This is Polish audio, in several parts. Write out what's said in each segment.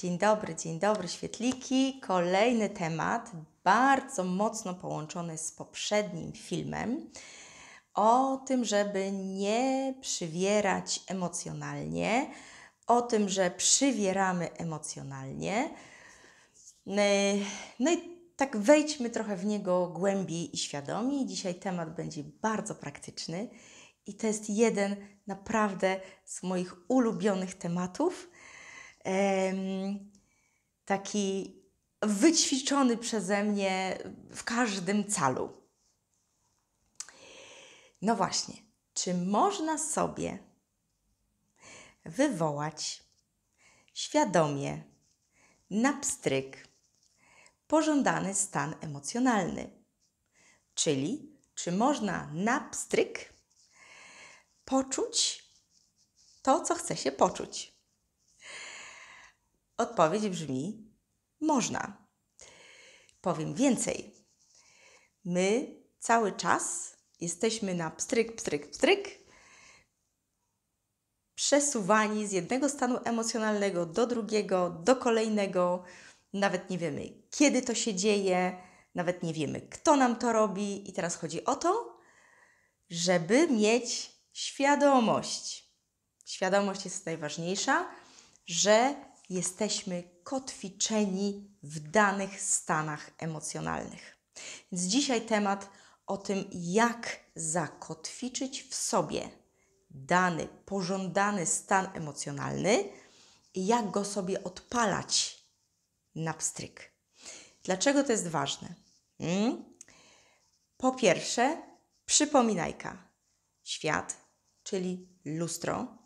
Dzień dobry, dzień dobry, świetliki. Kolejny temat, bardzo mocno połączony z poprzednim filmem, o tym, żeby nie przywierać emocjonalnie, o tym, że przywieramy emocjonalnie. No i tak wejdźmy trochę w niego głębiej i świadomie. Dzisiaj temat będzie bardzo praktyczny i to jest jeden naprawdę z moich ulubionych tematów taki wyćwiczony przeze mnie w każdym calu. No właśnie, czy można sobie wywołać świadomie na pstryk pożądany stan emocjonalny? Czyli, czy można na pstryk poczuć to, co chce się poczuć? Odpowiedź brzmi: można. Powiem więcej. My cały czas jesteśmy na pstryk, pstryk, pstryk, przesuwani z jednego stanu emocjonalnego do drugiego, do kolejnego. Nawet nie wiemy, kiedy to się dzieje, nawet nie wiemy, kto nam to robi. I teraz chodzi o to, żeby mieć świadomość. Świadomość jest najważniejsza, że jesteśmy kotwiczeni w danych stanach emocjonalnych. Więc dzisiaj temat o tym, jak zakotwiczyć w sobie dany, pożądany stan emocjonalny i jak go sobie odpalać na pstryk. Dlaczego to jest ważne? Hmm? Po pierwsze, przypominajka. Świat, czyli lustro,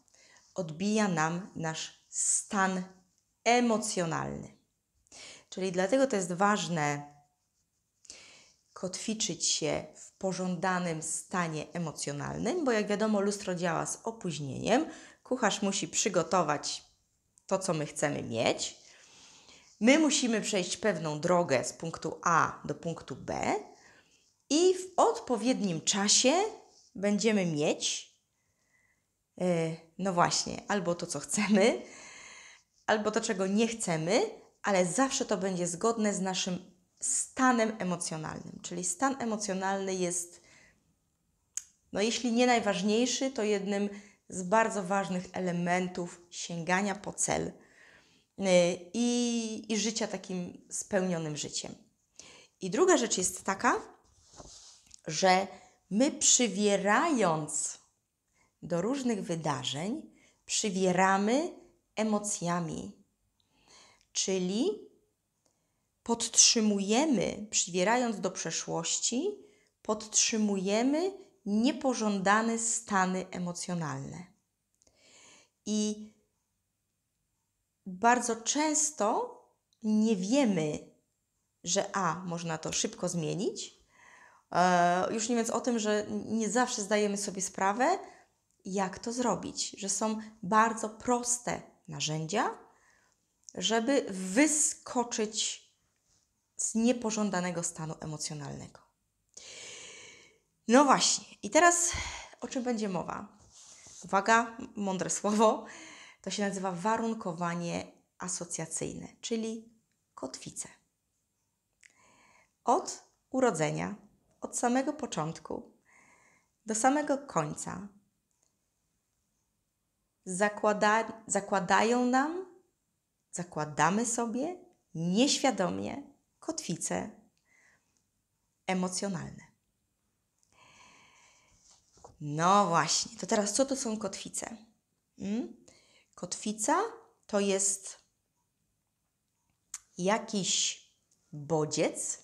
odbija nam nasz stan emocjonalny. Czyli dlatego to jest ważne kotwiczyć się w pożądanym stanie emocjonalnym, bo jak wiadomo, lustro działa z opóźnieniem. Kucharz musi przygotować to, co my chcemy mieć. My musimy przejść pewną drogę z punktu A do punktu B i w odpowiednim czasie będziemy mieć, yy, no właśnie, albo to, co chcemy, albo to, czego nie chcemy, ale zawsze to będzie zgodne z naszym stanem emocjonalnym. Czyli stan emocjonalny jest, no jeśli nie najważniejszy, to jednym z bardzo ważnych elementów sięgania po cel y, i, i życia takim spełnionym życiem. I druga rzecz jest taka, że my przywierając do różnych wydarzeń, przywieramy emocjami. Czyli podtrzymujemy, przywierając do przeszłości, podtrzymujemy niepożądane stany emocjonalne. I bardzo często nie wiemy, że A, można to szybko zmienić, e, już nie mówiąc o tym, że nie zawsze zdajemy sobie sprawę, jak to zrobić, że są bardzo proste narzędzia, żeby wyskoczyć z niepożądanego stanu emocjonalnego. No właśnie, i teraz o czym będzie mowa? Uwaga, mądre słowo, to się nazywa warunkowanie asocjacyjne, czyli kotwice. Od urodzenia, od samego początku do samego końca zakłada, zakładają nam, zakładamy sobie nieświadomie kotwice emocjonalne. No właśnie, to teraz co to są kotwice? Hmm? Kotwica to jest jakiś bodziec,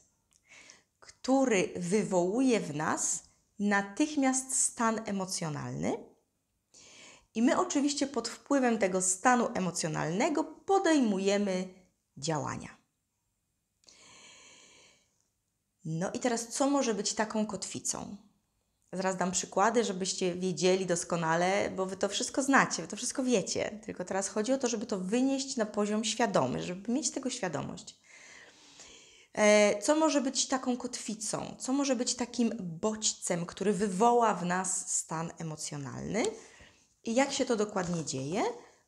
który wywołuje w nas natychmiast stan emocjonalny i my oczywiście pod wpływem tego stanu emocjonalnego podejmujemy działania. No i teraz, co może być taką kotwicą? Zaraz dam przykłady, żebyście wiedzieli doskonale, bo wy to wszystko znacie, wy to wszystko wiecie. Tylko teraz chodzi o to, żeby to wynieść na poziom świadomy, żeby mieć tego świadomość. E, co może być taką kotwicą? Co może być takim bodźcem, który wywoła w nas stan emocjonalny? I jak się to dokładnie dzieje?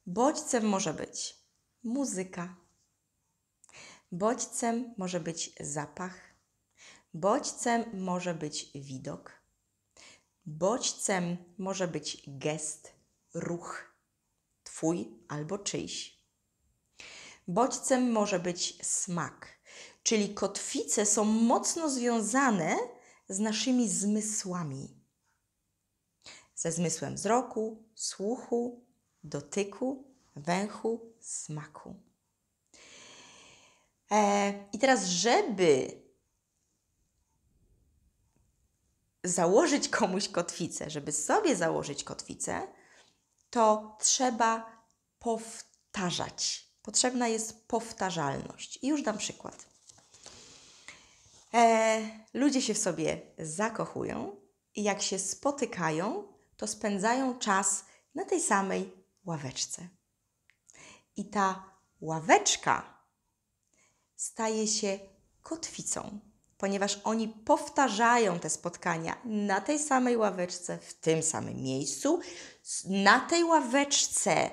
Bodźcem może być muzyka, bodźcem może być zapach, bodźcem może być widok, bodźcem może być gest, ruch, twój albo czyjś. Bodźcem może być smak, czyli kotwice są mocno związane z naszymi zmysłami ze zmysłem wzroku, słuchu, dotyku, węchu, smaku. E, I teraz, żeby założyć komuś kotwicę, żeby sobie założyć kotwicę, to trzeba powtarzać. Potrzebna jest powtarzalność. I już dam przykład. E, ludzie się w sobie zakochują i jak się spotykają, to spędzają czas na tej samej ławeczce. I ta ławeczka staje się kotwicą, ponieważ oni powtarzają te spotkania na tej samej ławeczce, w tym samym miejscu, na tej ławeczce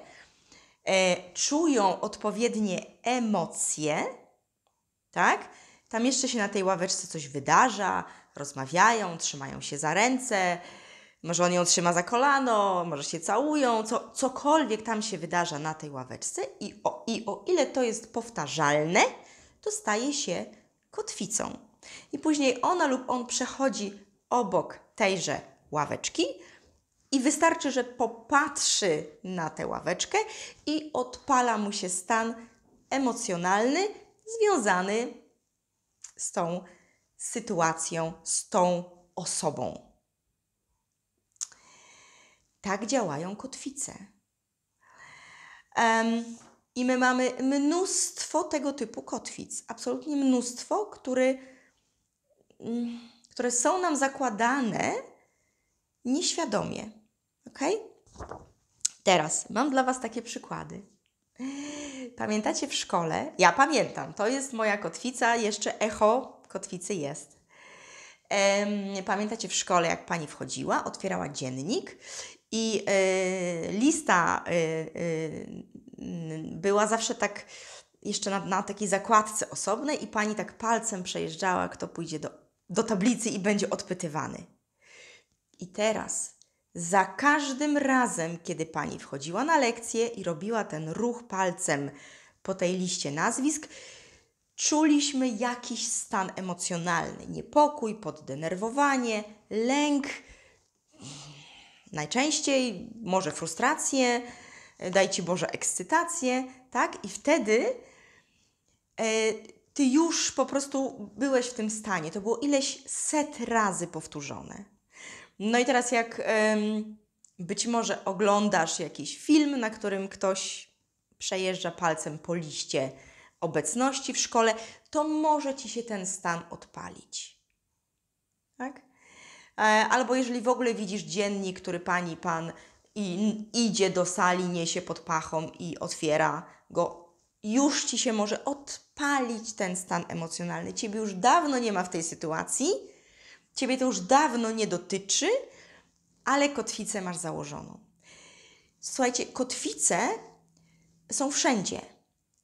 e, czują odpowiednie emocje, tak? Tam jeszcze się na tej ławeczce coś wydarza, rozmawiają, trzymają się za ręce, może on ją trzyma za kolano, może się całują, co, cokolwiek tam się wydarza na tej ławeczce i o, i o ile to jest powtarzalne, to staje się kotwicą. I później ona lub on przechodzi obok tejże ławeczki i wystarczy, że popatrzy na tę ławeczkę i odpala mu się stan emocjonalny związany z tą sytuacją, z tą osobą. Tak działają kotwice. Um, I my mamy mnóstwo tego typu kotwic, absolutnie mnóstwo, który, mm, które są nam zakładane nieświadomie. Ok? Teraz mam dla Was takie przykłady. Pamiętacie w szkole? Ja pamiętam, to jest moja kotwica, jeszcze echo kotwicy jest. Pamiętacie w szkole, jak pani wchodziła, otwierała dziennik i e, lista e, e, była zawsze tak jeszcze na, na, takiej zakładce osobnej i pani tak palcem przejeżdżała, kto pójdzie do, do tablicy i będzie odpytywany. I teraz za każdym razem, kiedy pani wchodziła na lekcję i robiła ten ruch palcem po tej liście nazwisk, czuliśmy jakiś stan emocjonalny, niepokój, poddenerwowanie, lęk, Najczęściej może frustrację, e, daj Ci Boże ekscytację, tak? I wtedy e, Ty już po prostu byłeś w tym stanie. To było ileś set razy powtórzone. No i teraz jak być może oglądasz jakiś film, na którym ktoś przejeżdża palcem po liście obecności w szkole, to może Ci się ten stan odpalić. Tak? E, albo jeżeli w ogóle widzisz dziennik, który pani pan i idzie do sali, niesie pod pachą i otwiera go, już ci się może odpalić ten stan emocjonalny. Ciebie już dawno nie ma w tej sytuacji, ciebie to już dawno nie dotyczy, ale kotwicę masz założoną. Słuchajcie, kotwice są wszędzie.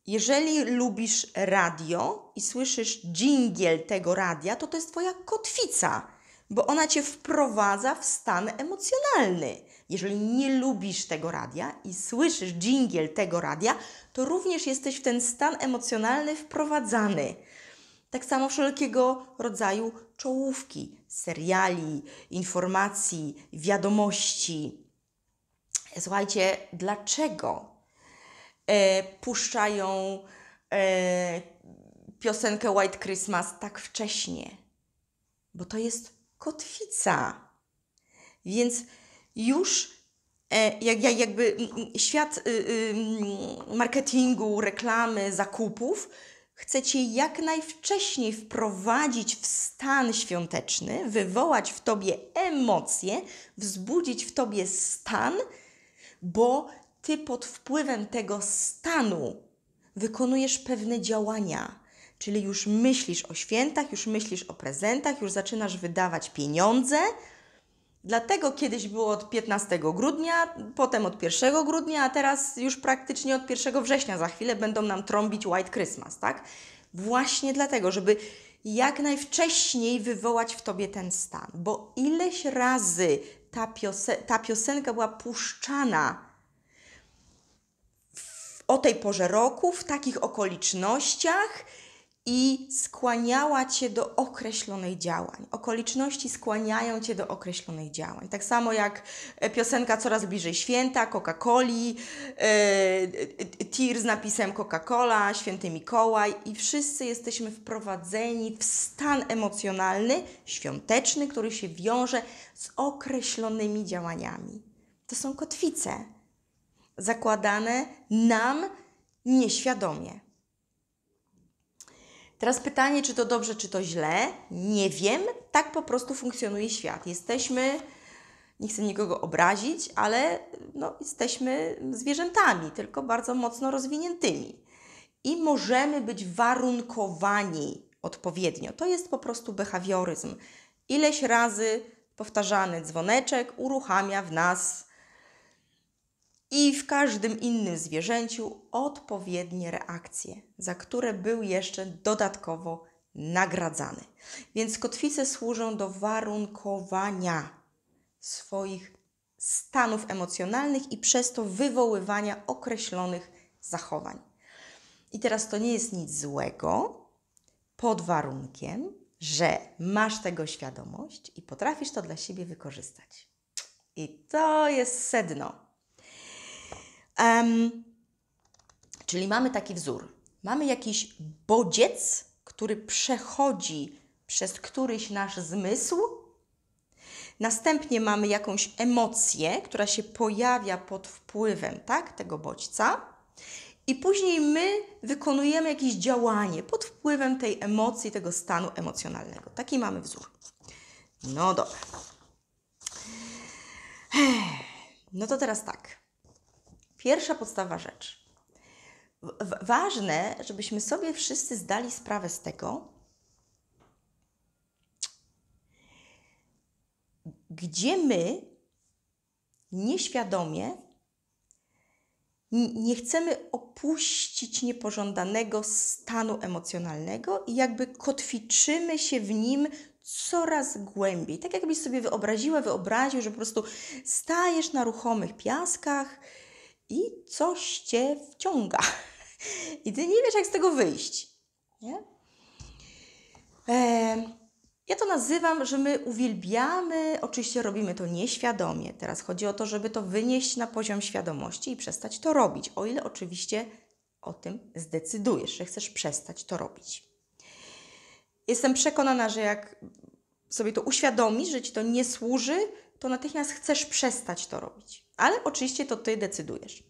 Jeżeli lubisz radio i słyszysz dżingiel tego radia, to to jest Twoja kotwica bo ona cię wprowadza w stan emocjonalny. Jeżeli nie lubisz tego radia i słyszysz dżingiel tego radia, to również jesteś w ten stan emocjonalny wprowadzany. Tak samo wszelkiego rodzaju czołówki, seriali, informacji, wiadomości. Słuchajcie, dlaczego e, puszczają e, piosenkę White Christmas tak wcześnie? Bo to jest kotwica. Więc już e, jak, jak, jakby świat y, y, marketingu, reklamy, zakupów chce Cię jak najwcześniej wprowadzić w stan świąteczny, wywołać w Tobie emocje, wzbudzić w Tobie stan, bo Ty pod wpływem tego stanu wykonujesz pewne działania Czyli już myślisz o świętach, już myślisz o prezentach, już zaczynasz wydawać pieniądze. Dlatego kiedyś było od 15 grudnia, potem od 1 grudnia, a teraz już praktycznie od 1 września za chwilę będą nam trąbić White Christmas, tak? Właśnie dlatego, żeby jak najwcześniej wywołać w tobie ten stan, bo ileś razy ta, ta piosenka była puszczana o tej porze roku, w takich okolicznościach, i skłaniała cię do określonych działań. Okoliczności skłaniają cię do określonych działań. Tak samo jak e, piosenka Coraz bliżej święta, Coca-Coli, e, e, tir z napisem Coca-Cola, Święty Mikołaj i wszyscy jesteśmy wprowadzeni w stan emocjonalny, świąteczny, który się wiąże z określonymi działaniami. To są kotwice zakładane nam nieświadomie. Teraz pytanie, czy to dobrze, czy to źle? Nie wiem. Tak po prostu funkcjonuje świat. Jesteśmy, nie chcę nikogo obrazić, ale no, jesteśmy zwierzętami, tylko bardzo mocno rozwiniętymi. I możemy być warunkowani odpowiednio. To jest po prostu behawioryzm. Ileś razy powtarzany dzwoneczek uruchamia w nas i w każdym innym zwierzęciu odpowiednie reakcje, za które był jeszcze dodatkowo nagradzany. Więc kotwice służą do warunkowania swoich stanów emocjonalnych i przez to wywoływania określonych zachowań. I teraz to nie jest nic złego, pod warunkiem, że masz tego świadomość i potrafisz to dla siebie wykorzystać. I to jest sedno Um, czyli mamy taki wzór. Mamy jakiś bodziec, który przechodzi przez któryś nasz zmysł. Następnie mamy jakąś emocję, która się pojawia pod wpływem tak, tego bodźca. I później my wykonujemy jakieś działanie pod wpływem tej emocji, tego stanu emocjonalnego. Taki mamy wzór. No dobra. No to teraz tak. Pierwsza podstawa rzecz. Ważne, żebyśmy sobie wszyscy zdali sprawę z tego, gdzie my nieświadomie nie chcemy opuścić niepożądanego stanu emocjonalnego i jakby kotwiczymy się w nim coraz głębiej. Tak jakbyś sobie wyobraziła, wyobraził, że po prostu stajesz na ruchomych piaskach i coś cię wciąga. I ty nie wiesz, jak z tego wyjść. Nie? Ja to nazywam, że my uwielbiamy, oczywiście robimy to nieświadomie. Teraz chodzi o to, żeby to wynieść na poziom świadomości i przestać to robić, o ile oczywiście o tym zdecydujesz, że chcesz przestać to robić. Jestem przekonana, że jak sobie to uświadomisz, że ci to nie służy, to natychmiast chcesz przestać to robić. Ale oczywiście to ty decydujesz.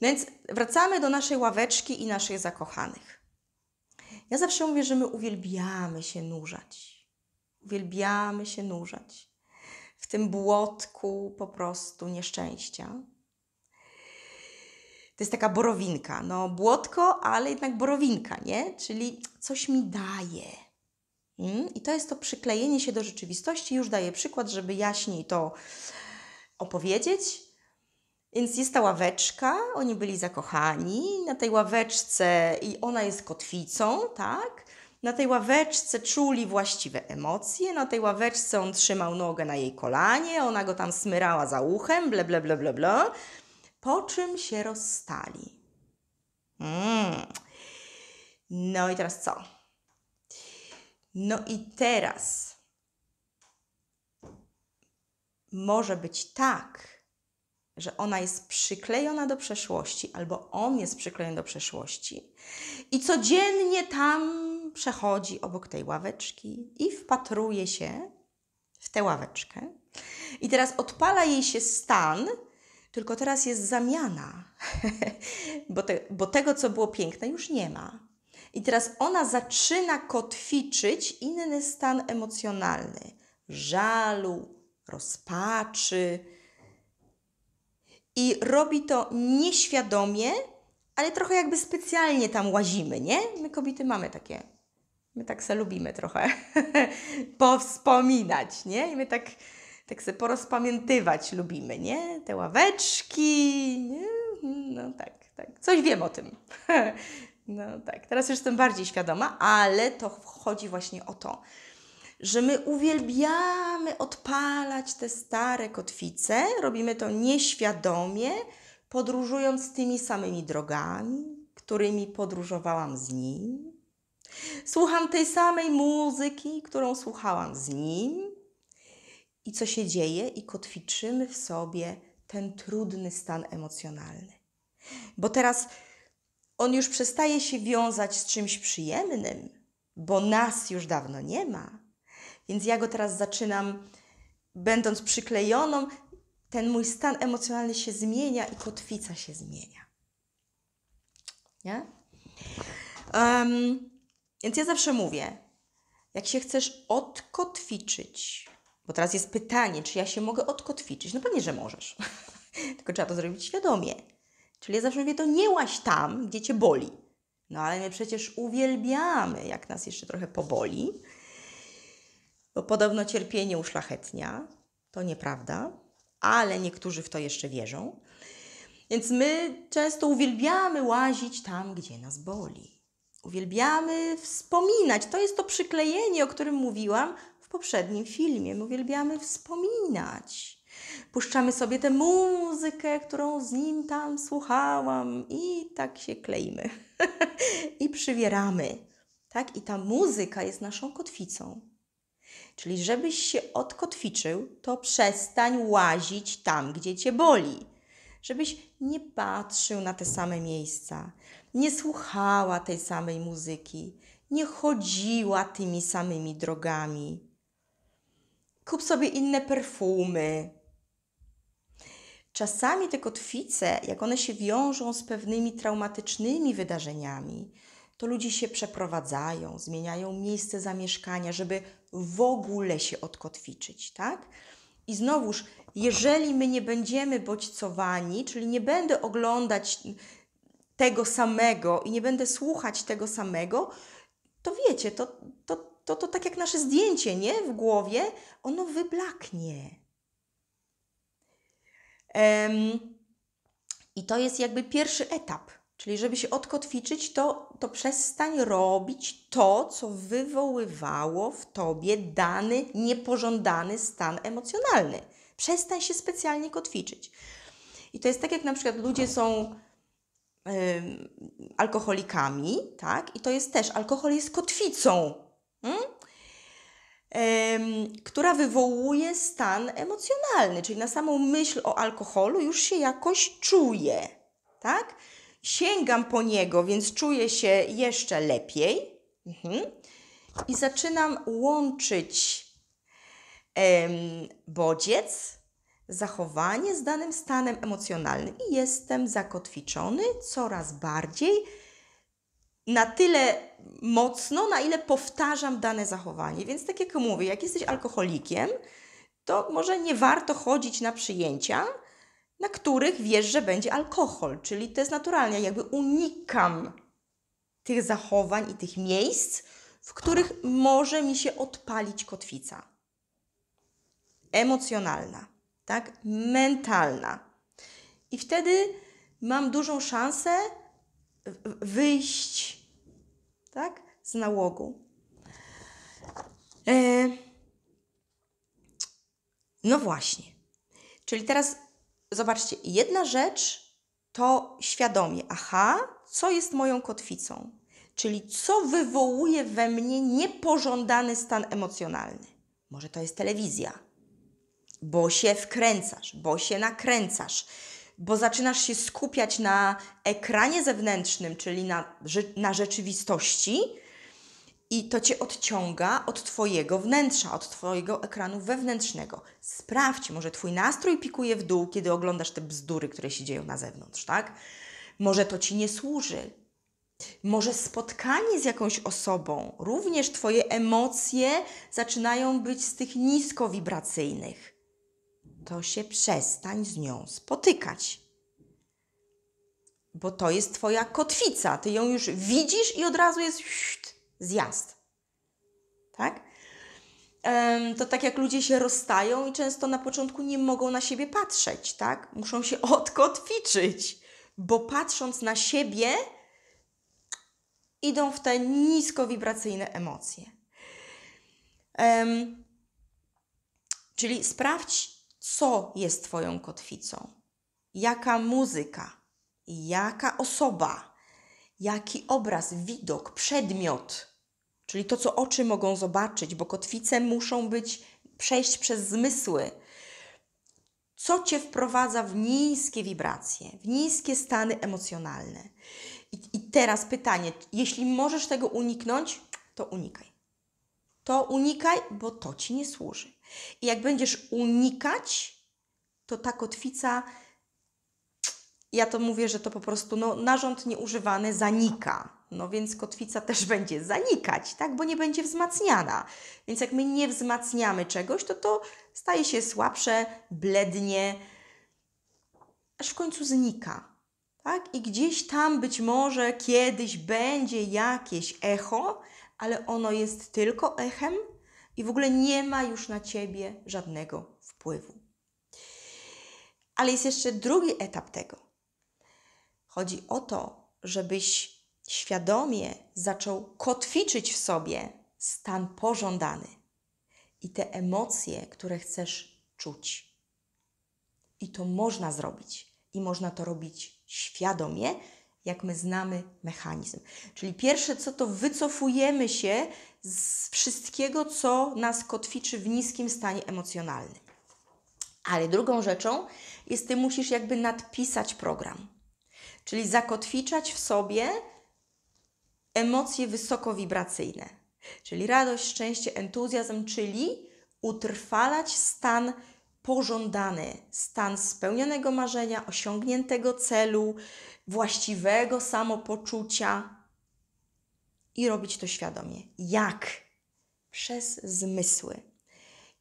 No więc wracamy do naszej ławeczki i naszych zakochanych. Ja zawsze mówię, że my uwielbiamy się nurzać. Uwielbiamy się nurzać w tym błotku po prostu nieszczęścia. To jest taka borowinka. No, błotko, ale jednak borowinka, nie? Czyli coś mi daje Mm? I to jest to przyklejenie się do rzeczywistości. Już daję przykład, żeby jaśniej to opowiedzieć. Więc jest ta ławeczka, oni byli zakochani na tej ławeczce i ona jest kotwicą, tak? Na tej ławeczce czuli właściwe emocje, na tej ławeczce on trzymał nogę na jej kolanie, ona go tam smyrała za uchem, ble, ble, ble, ble, ble. Po czym się rozstali. Mm. No i teraz co? No i teraz może być tak, że ona jest przyklejona do przeszłości, albo on jest przyklejony do przeszłości i codziennie tam przechodzi obok tej ławeczki i wpatruje się w tę ławeczkę. I teraz odpala jej się stan, tylko teraz jest zamiana, bo, te, bo tego, co było piękne, już nie ma. I teraz ona zaczyna kotwiczyć inny stan emocjonalny żalu, rozpaczy. I robi to nieświadomie, ale trochę jakby specjalnie tam łazimy, nie? My kobiety mamy takie. My tak se lubimy trochę powspominać, nie? I my tak, tak se porozpamiętywać lubimy, nie? Te ławeczki, nie? No tak, tak. Coś wiem o tym. No tak, teraz już jestem bardziej świadoma, ale to chodzi właśnie o to, że my uwielbiamy odpalać te stare kotwice, robimy to nieświadomie, podróżując tymi samymi drogami, którymi podróżowałam z nim. Słucham tej samej muzyki, którą słuchałam z nim. I co się dzieje? I kotwiczymy w sobie ten trudny stan emocjonalny. Bo teraz on już przestaje się wiązać z czymś przyjemnym, bo nas już dawno nie ma. Więc ja go teraz zaczynam, będąc przyklejoną, ten mój stan emocjonalny się zmienia i kotwica się zmienia. Nie? Um, więc ja zawsze mówię, jak się chcesz odkotwiczyć, bo teraz jest pytanie, czy ja się mogę odkotwiczyć? No pewnie, że możesz. Tylko trzeba to zrobić świadomie. Czyli ja zawsze mówię, to nie łaź tam, gdzie cię boli. No ale my przecież uwielbiamy, jak nas jeszcze trochę poboli, bo podobno cierpienie uszlachetnia. To nieprawda, ale niektórzy w to jeszcze wierzą. Więc my często uwielbiamy łazić tam, gdzie nas boli. Uwielbiamy wspominać. To jest to przyklejenie, o którym mówiłam w poprzednim filmie. My uwielbiamy wspominać. Puszczamy sobie tę muzykę, którą z nim tam słuchałam, i tak się kleimy i przywieramy. Tak? I ta muzyka jest naszą kotwicą. Czyli żebyś się odkotwiczył, to przestań łazić tam, gdzie cię boli. Żebyś nie patrzył na te same miejsca, nie słuchała tej samej muzyki, nie chodziła tymi samymi drogami. Kup sobie inne perfumy, Czasami te kotwice, jak one się wiążą z pewnymi traumatycznymi wydarzeniami, to ludzie się przeprowadzają, zmieniają miejsce zamieszkania, żeby w ogóle się odkotwiczyć, tak? I znowuż, jeżeli my nie będziemy bodźcowani, czyli nie będę oglądać tego samego i nie będę słuchać tego samego, to wiecie, to, to, to, to tak jak nasze zdjęcie, nie? W głowie, ono wyblaknie. I to jest jakby pierwszy etap. Czyli żeby się odkotwiczyć, to, to przestań robić to, co wywoływało w tobie dany niepożądany stan emocjonalny. Przestań się specjalnie kotwiczyć. I to jest tak, jak na przykład ludzie są yy, alkoholikami, tak? I to jest też, alkohol jest kotwicą. Hmm? która wywołuje stan emocjonalny, czyli na samą myśl o alkoholu już się jakoś czuję, tak? Sięgam po niego, więc czuję się jeszcze lepiej mhm. i zaczynam łączyć em, bodziec, zachowanie z danym stanem emocjonalnym i jestem zakotwiczony coraz bardziej na tyle mocno, na ile powtarzam dane zachowanie. Więc tak jak mówię, jak jesteś alkoholikiem, to może nie warto chodzić na przyjęcia, na których wiesz, że będzie alkohol. Czyli to jest naturalnie, jakby unikam tych zachowań i tych miejsc, w których może mi się odpalić kotwica. Emocjonalna, tak? Mentalna. I wtedy mam dużą szansę wyjść tak? Z nałogu. E, no właśnie. Czyli teraz zobaczcie, jedna rzecz to świadomie, aha, co jest moją kotwicą, czyli co wywołuje we mnie niepożądany stan emocjonalny. Może to jest telewizja, bo się wkręcasz, bo się nakręcasz, bo zaczynasz się skupiać na ekranie zewnętrznym, czyli na, na rzeczywistości, i to cię odciąga od Twojego wnętrza, od Twojego ekranu wewnętrznego. Sprawdź, może Twój nastrój pikuje w dół, kiedy oglądasz te bzdury, które się dzieją na zewnątrz, tak? Może to Ci nie służy. Może spotkanie z jakąś osobą, również Twoje emocje zaczynają być z tych niskowibracyjnych to się przestań z nią spotykać. Bo to jest Twoja kotwica. Ty ją już widzisz i od razu jest zjazd. Tak? To tak jak ludzie się rozstają i często na początku nie mogą na siebie patrzeć, tak? Muszą się odkotwiczyć, bo patrząc na siebie, idą w te niskowibracyjne emocje. Um, czyli sprawdź, co jest Twoją kotwicą, jaka muzyka, jaka osoba, jaki obraz, widok, przedmiot, czyli to, co oczy mogą zobaczyć, bo kotwice muszą być, przejść przez zmysły. Co Cię wprowadza w niskie wibracje, w niskie stany emocjonalne. I, i teraz pytanie, jeśli możesz tego uniknąć, to unikaj to unikaj, bo to ci nie służy. I jak będziesz unikać, to ta kotwica, ja to mówię, że to po prostu no, narząd nieużywany zanika. No więc kotwica też będzie zanikać, tak? Bo nie będzie wzmacniana. Więc jak my nie wzmacniamy czegoś, to to staje się słabsze, blednie, aż w końcu znika. Tak? I gdzieś tam być może kiedyś będzie jakieś echo, ale ono jest tylko echem i w ogóle nie ma już na ciebie żadnego wpływu. Ale jest jeszcze drugi etap tego. Chodzi o to, żebyś świadomie zaczął kotwiczyć w sobie stan pożądany i te emocje, które chcesz czuć. I to można zrobić, i można to robić świadomie, jak my znamy mechanizm. Czyli pierwsze co to wycofujemy się z wszystkiego, co nas kotwiczy w niskim stanie emocjonalnym. Ale drugą rzeczą jest, ty musisz jakby nadpisać program, czyli zakotwiczać w sobie emocje wysokowibracyjne, czyli radość, szczęście, entuzjazm, czyli utrwalać stan pożądany stan spełnionego marzenia, osiągniętego celu, właściwego samopoczucia i robić to świadomie. Jak? Przez zmysły.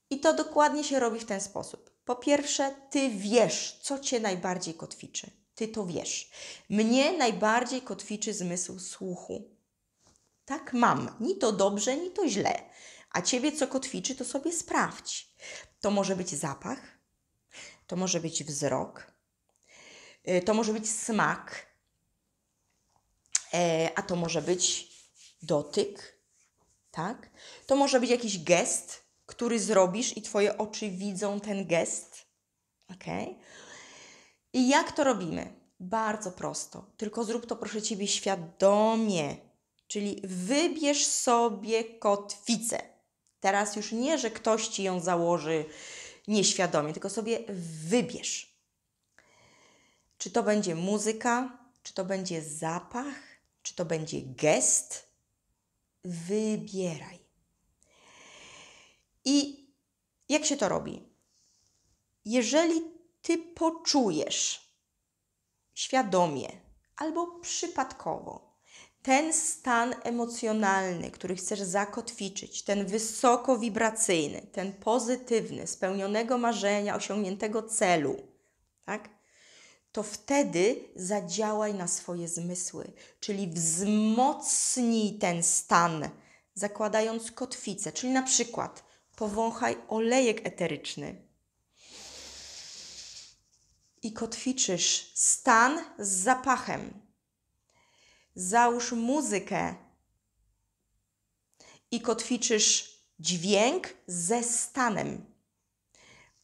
I to dokładnie się robi w ten sposób. Po pierwsze, ty wiesz, co cię najbardziej kotwiczy. Ty to wiesz. Mnie najbardziej kotwiczy zmysł słuchu. Tak mam. Ni to dobrze, ni to źle. A ciebie co kotwiczy, to sobie sprawdź. To może być zapach, to może być wzrok, y, to może być smak, e, a to może być dotyk, tak? To może być jakiś gest, który zrobisz i Twoje oczy widzą ten gest, ok? I jak to robimy? Bardzo prosto, tylko zrób to proszę Ciebie świadomie, czyli wybierz sobie kotwicę Teraz już nie, że ktoś ci ją założy nieświadomie, tylko sobie wybierz. Czy to będzie muzyka, czy to będzie zapach, czy to będzie gest. Wybieraj. I jak się to robi? Jeżeli ty poczujesz świadomie albo przypadkowo, ten stan emocjonalny, który chcesz zakotwiczyć, ten wysoko wibracyjny, ten pozytywny, spełnionego marzenia, osiągniętego celu, tak? To wtedy zadziałaj na swoje zmysły, czyli wzmocnij ten stan, zakładając kotwicę, czyli na przykład powąchaj olejek eteryczny, i kotwiczysz stan z zapachem załóż muzykę i kotwiczysz dźwięk ze stanem.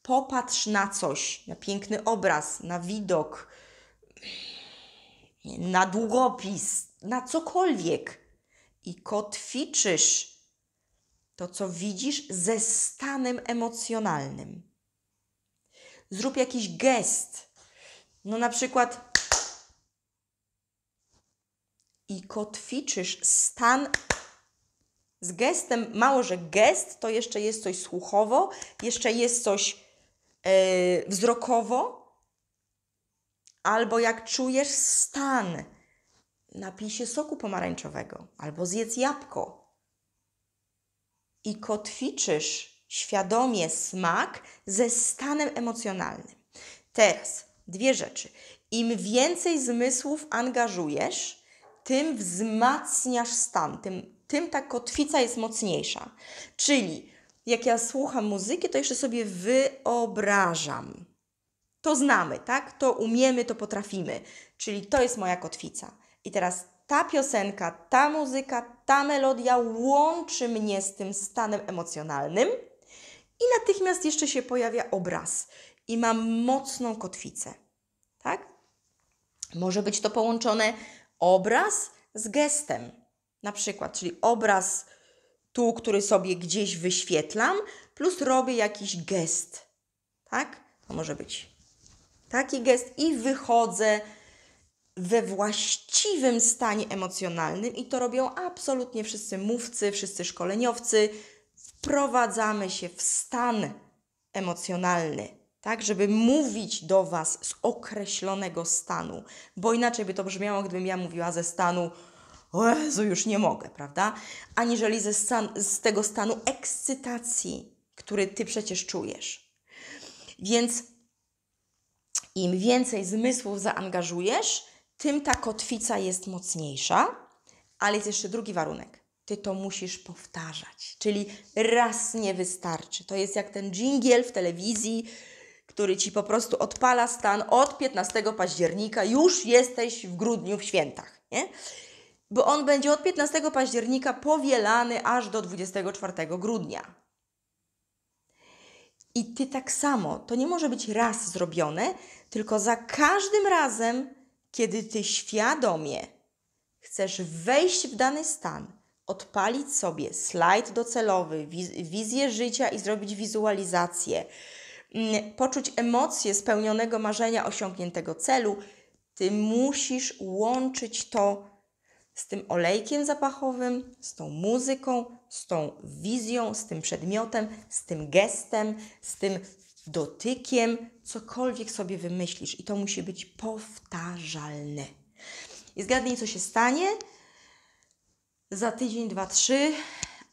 Popatrz na coś, na piękny obraz, na widok, na długopis, na cokolwiek i kotwiczysz to, co widzisz, ze stanem emocjonalnym. Zrób jakiś gest. No na przykład i kotwiczysz stan z gestem, mało że gest, to jeszcze jest coś słuchowo, jeszcze jest coś yy, wzrokowo, albo jak czujesz stan, napij się soku pomarańczowego, albo zjedz jabłko. I kotwiczysz świadomie smak ze stanem emocjonalnym. Teraz dwie rzeczy. Im więcej zmysłów angażujesz, tym wzmacniasz stan, tym, tym ta kotwica jest mocniejsza. Czyli jak ja słucham muzyki, to jeszcze sobie wyobrażam. To znamy, tak? To umiemy, to potrafimy. Czyli to jest moja kotwica. I teraz ta piosenka, ta muzyka, ta melodia łączy mnie z tym stanem emocjonalnym i natychmiast jeszcze się pojawia obraz i mam mocną kotwicę. Tak? Może być to połączone obraz z gestem. Na przykład, czyli obraz tu, który sobie gdzieś wyświetlam, plus robię jakiś gest. Tak? To może być taki gest i wychodzę we właściwym stanie emocjonalnym i to robią absolutnie wszyscy mówcy, wszyscy szkoleniowcy. Wprowadzamy się w stan emocjonalny tak, żeby mówić do Was z określonego stanu, bo inaczej by to brzmiało, gdybym ja mówiła ze stanu o Jezu, już nie mogę, prawda? Aniżeli ze stan, z tego stanu ekscytacji, który Ty przecież czujesz. Więc im więcej zmysłów zaangażujesz, tym ta kotwica jest mocniejsza, ale jest jeszcze drugi warunek. Ty to musisz powtarzać, czyli raz nie wystarczy. To jest jak ten dżingiel w telewizji, który ci po prostu odpala stan od 15 października, już jesteś w grudniu w świętach, nie? Bo on będzie od 15 października powielany aż do 24 grudnia. I ty tak samo, to nie może być raz zrobione, tylko za każdym razem, kiedy ty świadomie chcesz wejść w dany stan, odpalić sobie slajd docelowy, wiz wizję życia i zrobić wizualizację, Mm, poczuć emocje spełnionego marzenia, osiągniętego celu, ty musisz łączyć to z tym olejkiem zapachowym, z tą muzyką, z tą wizją, z tym przedmiotem, z tym gestem, z tym dotykiem, cokolwiek sobie wymyślisz i to musi być powtarzalne. I zgadnij, co się stanie za tydzień, dwa, trzy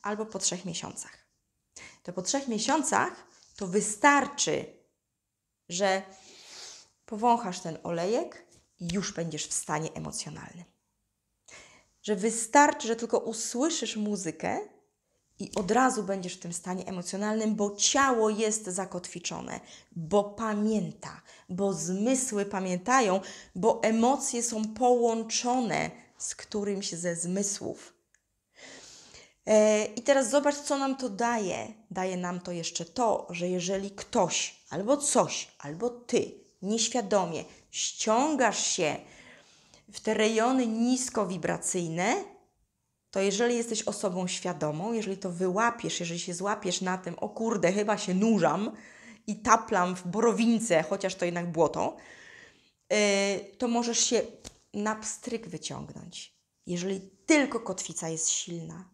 albo po trzech miesiącach. To po trzech miesiącach to wystarczy, że powąchasz ten olejek i już będziesz w stanie emocjonalnym. Że wystarczy, że tylko usłyszysz muzykę i od razu będziesz w tym stanie emocjonalnym, bo ciało jest zakotwiczone, bo pamięta, bo zmysły pamiętają, bo emocje są połączone z którymś ze zmysłów. E, I teraz zobacz, co nam to daje. Daje nam to jeszcze to, że jeżeli ktoś albo coś, albo ty nieświadomie ściągasz się w te rejony niskowibracyjne, to jeżeli jesteś osobą świadomą, jeżeli to wyłapiesz, jeżeli się złapiesz na tym, o kurde, chyba się nurzam i taplam w borowince, chociaż to jednak błoto, e, to możesz się na pstryk wyciągnąć. Jeżeli tylko kotwica jest silna,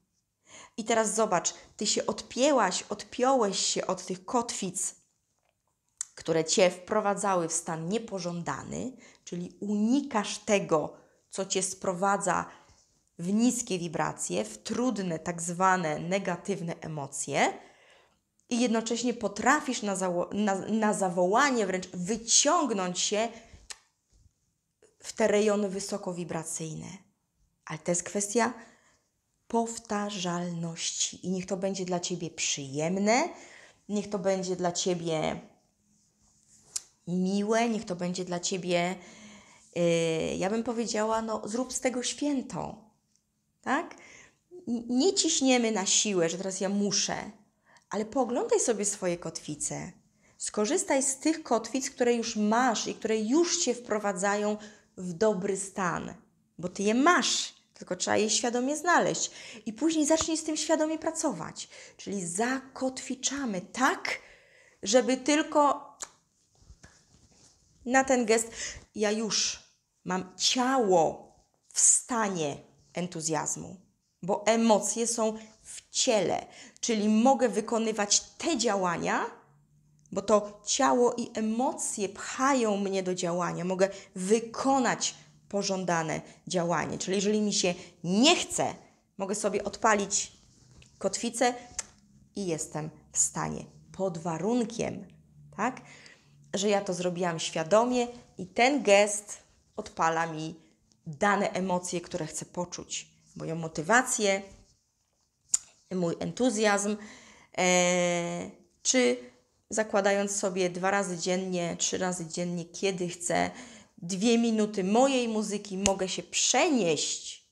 i teraz zobacz, ty się odpięłaś, odpiąłeś się od tych kotwic, które cię wprowadzały w stan niepożądany, czyli unikasz tego, co cię sprowadza w niskie wibracje, w trudne, tak zwane negatywne emocje, i jednocześnie potrafisz na, na, na zawołanie wręcz wyciągnąć się w te rejony wysokowibracyjne. Ale to jest kwestia powtarzalności. I niech to będzie dla Ciebie przyjemne, niech to będzie dla Ciebie miłe, niech to będzie dla Ciebie, yy, ja bym powiedziała, no zrób z tego święto, tak? Nie ciśniemy na siłę, że teraz ja muszę, ale poglądaj sobie swoje kotwice. Skorzystaj z tych kotwic, które już masz i które już Cię wprowadzają w dobry stan, bo Ty je masz tylko trzeba je świadomie znaleźć. I później zacznij z tym świadomie pracować. Czyli zakotwiczamy tak, żeby tylko na ten gest ja już mam ciało w stanie entuzjazmu, bo emocje są w ciele, czyli mogę wykonywać te działania, bo to ciało i emocje pchają mnie do działania. Mogę wykonać pożądane działanie. Czyli jeżeli mi się nie chce, mogę sobie odpalić kotwicę i jestem w stanie. Pod warunkiem, tak, że ja to zrobiłam świadomie i ten gest odpala mi dane emocje, które chcę poczuć. Moją motywację, mój entuzjazm, e, czy zakładając sobie dwa razy dziennie, trzy razy dziennie, kiedy chcę, dwie minuty mojej muzyki mogę się przenieść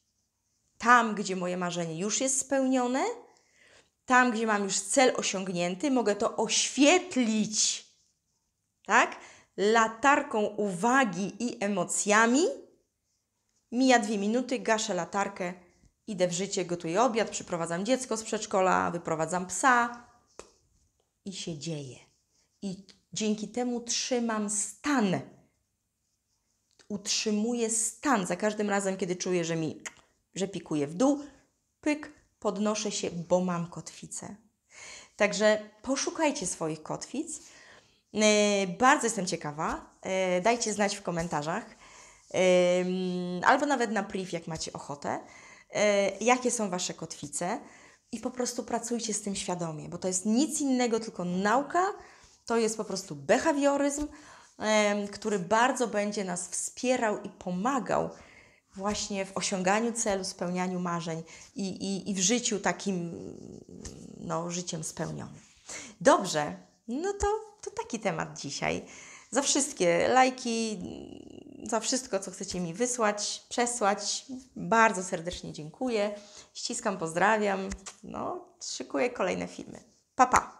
tam, gdzie moje marzenie już jest spełnione, tam, gdzie mam już cel osiągnięty, mogę to oświetlić, tak? Latarką uwagi i emocjami. Mija dwie minuty, gaszę latarkę, idę w życie, gotuję obiad, przyprowadzam dziecko z przedszkola, wyprowadzam psa i się dzieje. I dzięki temu trzymam stan utrzymuje stan. Za każdym razem, kiedy czuję, że mi, że pikuje w dół, pyk, podnoszę się, bo mam kotwicę. Także poszukajcie swoich kotwic. E, bardzo jestem ciekawa. E, dajcie znać w komentarzach albo nawet na priv, jak macie ochotę, e, jakie są Wasze kotwice i po prostu pracujcie z tym świadomie, bo to jest nic innego, tylko nauka, to jest po prostu behawioryzm, który bardzo będzie nas wspierał i pomagał właśnie w osiąganiu celu, spełnianiu marzeń i, i, i w życiu takim no, życiem spełnionym. Dobrze, no to, to taki temat dzisiaj. Za wszystkie lajki, za wszystko, co chcecie mi wysłać, przesłać, bardzo serdecznie dziękuję. Ściskam, pozdrawiam. No, szykuję kolejne filmy. Pa, pa!